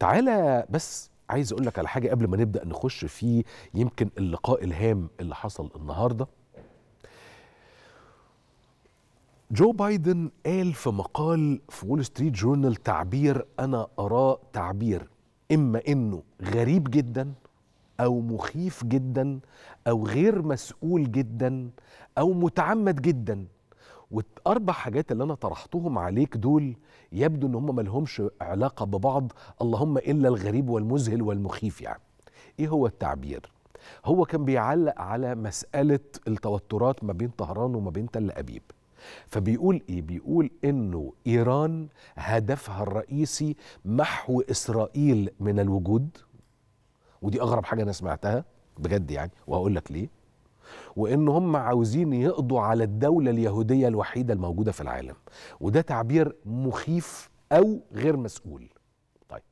تعالى بس عايز اقول لك على حاجه قبل ما نبدا نخش في يمكن اللقاء الهام اللي حصل النهارده جو بايدن قال في مقال في وول ستريت جورنال تعبير انا اراه تعبير اما انه غريب جدا او مخيف جدا او غير مسؤول جدا او متعمد جدا والاربع حاجات اللي انا طرحتهم عليك دول يبدو ان هم لهمش علاقه ببعض اللهم الا الغريب والمذهل والمخيف يعني ايه هو التعبير هو كان بيعلق على مساله التوترات ما بين طهران وما بين تل ابيب فبيقول ايه بيقول انه ايران هدفها الرئيسي محو اسرائيل من الوجود ودي اغرب حاجه انا سمعتها بجد يعني وهقول لك ليه وان هم عاوزين يقضوا على الدوله اليهوديه الوحيده الموجوده في العالم وده تعبير مخيف او غير مسؤول طيب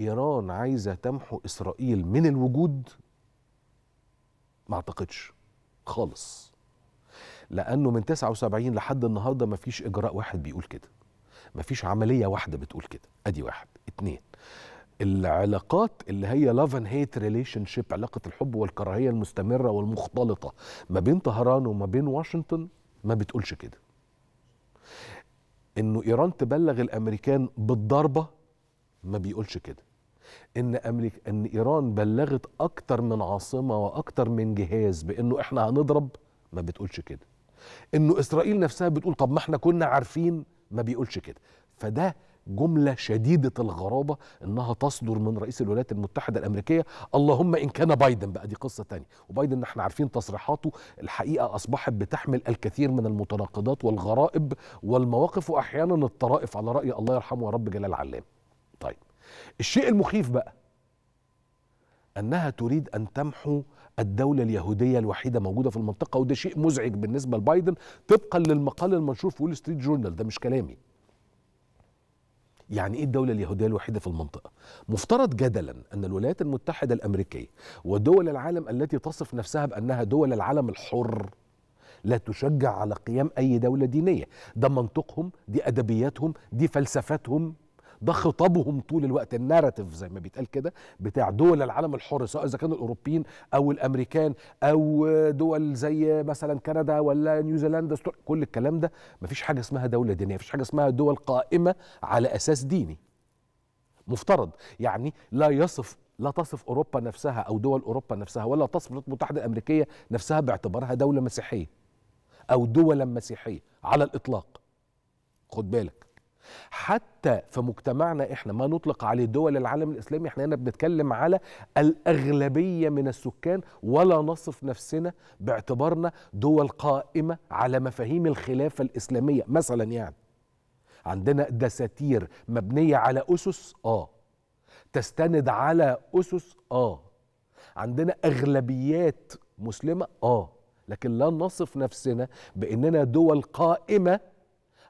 ايران عايزه تمحو اسرائيل من الوجود ما اعتقدش خالص لانه من 79 لحد النهارده ما فيش اجراء واحد بيقول كده ما فيش عمليه واحده بتقول كده ادي واحد اتنين العلاقات اللي هي لاف اند هيت ريليشن شيب علاقه الحب والكراهيه المستمره والمختلطه ما بين طهران وما بين واشنطن ما بتقولش كده انه ايران تبلغ الامريكان بالضربه ما بيقولش كده ان امريكا ان ايران بلغت اكتر من عاصمه واكتر من جهاز بانه احنا هنضرب ما بتقولش كده انه اسرائيل نفسها بتقول طب ما احنا كنا عارفين ما بيقولش كده فده جملة شديدة الغرابة إنها تصدر من رئيس الولايات المتحدة الأمريكية اللهم إن كان بايدن بقى دي قصة تانية وبايدن احنا عارفين تصريحاته الحقيقة أصبحت بتحمل الكثير من المتناقضات والغرائب والمواقف وأحيانا الطرائف على رأي الله يرحمه يا رب جلال علام طيب الشيء المخيف بقى أنها تريد أن تمحو الدولة اليهودية الوحيدة موجودة في المنطقة وده شيء مزعج بالنسبة لبايدن طبقا للمقال المنشور في وول ستريت جورنال ده مش كلامي يعني ايه الدولة اليهودية الوحيدة في المنطقة؟ مفترض جدلا ان الولايات المتحدة الامريكية ودول العالم التي تصف نفسها بانها دول العالم الحر لا تشجع على قيام اي دولة دينية، ده منطقهم، دي ادبياتهم، دي فلسفاتهم ده خطابهم طول الوقت الناراتيف زي ما بيتقال كده بتاع دول العالم الحر سواء اذا كانوا الاوروبيين او الامريكان او دول زي مثلا كندا ولا نيوزيلندا كل الكلام ده مفيش حاجه اسمها دوله دينيه مفيش حاجه اسمها دول قائمه على اساس ديني مفترض يعني لا يصف لا تصف اوروبا نفسها او دول اوروبا نفسها ولا تصف الولايات المتحده الامريكيه نفسها باعتبارها دوله مسيحيه او دولا مسيحيه على الاطلاق خد بالك حتى في مجتمعنا احنا ما نطلق عليه دول العالم الاسلامي احنا هنا بنتكلم على الاغلبيه من السكان ولا نصف نفسنا باعتبارنا دول قائمه على مفاهيم الخلافه الاسلاميه مثلا يعني عندنا دساتير مبنيه على اسس اه تستند على اسس اه عندنا اغلبيات مسلمه اه لكن لا نصف نفسنا باننا دول قائمه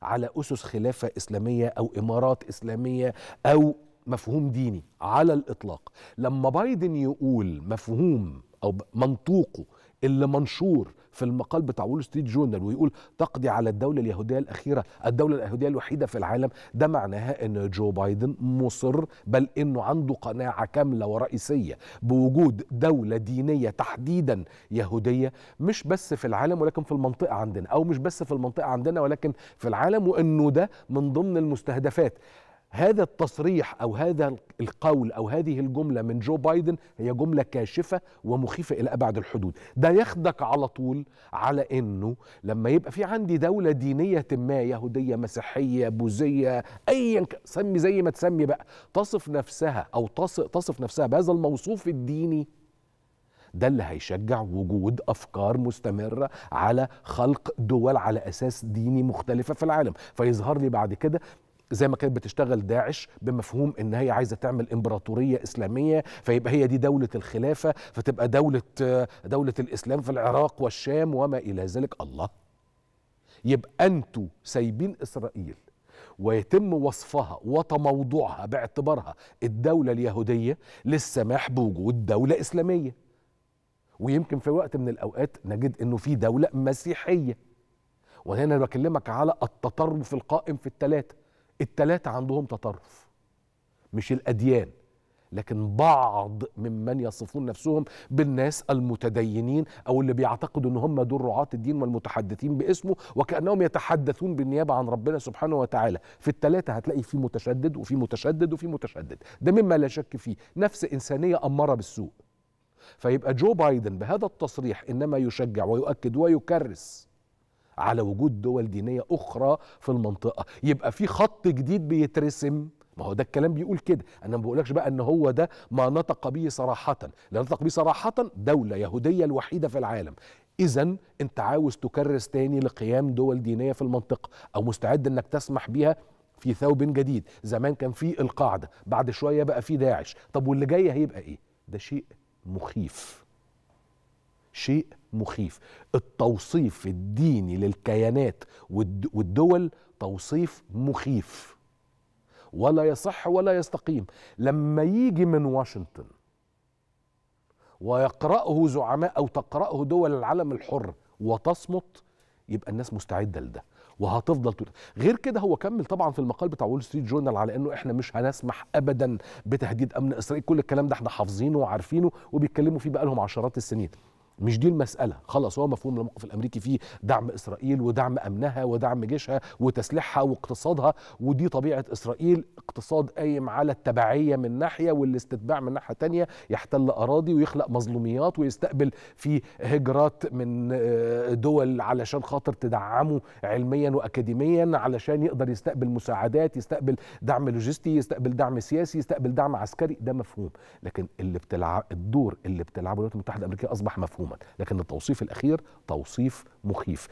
على أسس خلافة إسلامية أو إمارات إسلامية أو مفهوم ديني على الإطلاق لما بايدن يقول مفهوم أو منطوقه اللي منشور في المقال بتاع وول ستريت جورنال ويقول تقضي على الدولة اليهودية الأخيرة الدولة اليهودية الوحيدة في العالم ده معناها أن جو بايدن مصر بل أنه عنده قناعة كاملة ورئيسية بوجود دولة دينية تحديدا يهودية مش بس في العالم ولكن في المنطقة عندنا أو مش بس في المنطقة عندنا ولكن في العالم وأنه ده من ضمن المستهدفات هذا التصريح او هذا القول او هذه الجمله من جو بايدن هي جمله كاشفه ومخيفه الى ابعد الحدود ده يخدك على طول على انه لما يبقى في عندي دوله دينيه ما يهوديه مسيحيه بوذيه ايا سمي زي ما تسمي بقى تصف نفسها او تصف نفسها بهذا الموصوف الديني ده اللي هيشجع وجود افكار مستمره على خلق دول على اساس ديني مختلفه في العالم فيظهر لي بعد كده زي ما كانت بتشتغل داعش بمفهوم ان هي عايزه تعمل امبراطوريه اسلاميه فيبقى هي دي دوله الخلافه فتبقى دوله دوله الاسلام في العراق والشام وما الى ذلك الله يبقى انتوا سايبين اسرائيل ويتم وصفها وتموضعها باعتبارها الدولة اليهودية للسماح بوجود دولة إسلامية ويمكن في وقت من الأوقات نجد أنه في دولة مسيحية وهنا أنا بكلمك على التطرف القائم في الثلاثة التلاتة عندهم تطرف مش الأديان لكن بعض ممن يصفون نفسهم بالناس المتدينين او اللي بيعتقدوا ان هم دول رعاة الدين والمتحدثين باسمه وكانهم يتحدثون بالنيابه عن ربنا سبحانه وتعالى في الثلاثه هتلاقي في متشدد وفي متشدد وفي متشدد ده مما لا شك فيه نفس انسانيه اماره بالسوء فيبقى جو بايدن بهذا التصريح انما يشجع ويؤكد ويكرس على وجود دول دينية أخرى في المنطقة يبقى في خط جديد بيترسم ما هو ده الكلام بيقول كده انا ما بقولكش بقى ان هو ده ما نطق به صراحه لا نطق به صراحه دوله يهوديه الوحيده في العالم اذا انت عاوز تكرس تاني لقيام دول دينيه في المنطقه او مستعد انك تسمح بيها في ثوب جديد زمان كان في القاعده بعد شويه بقى في داعش طب واللي جاي هيبقى ايه ده شيء مخيف شيء مخيف التوصيف الديني للكيانات والدول توصيف مخيف ولا يصح ولا يستقيم لما يجي من واشنطن ويقرأه زعماء أو تقرأه دول العالم الحر وتصمت يبقى الناس مستعدة لده وهتفضل تقول غير كده هو كمل طبعا في المقال بتاع وول ستريت جورنال على انه احنا مش هنسمح ابدا بتهديد امن اسرائيل كل الكلام ده احنا حافظينه وعارفينه وبيتكلموا فيه بقى لهم عشرات السنين مش دي المساله خلاص هو مفهوم الموقف الامريكي فيه دعم اسرائيل ودعم امنها ودعم جيشها وتسليحها واقتصادها ودي طبيعه اسرائيل اقتصاد قايم على التبعيه من ناحيه والاستتباع من ناحيه تانية يحتل اراضي ويخلق مظلوميات ويستقبل في هجرات من آه، دول علشان خاطر تدعمه علميا واكاديميا علشان يقدر يستقبل مساعدات يستقبل دعم لوجستي يستقبل دعم سياسي يستقبل دعم عسكري ده مفهوم لكن اللي بتلعب الدور اللي بتلعبه الولايات المتحده الامريكيه اصبح مفهوم لكن التوصيف الأخير توصيف مخيف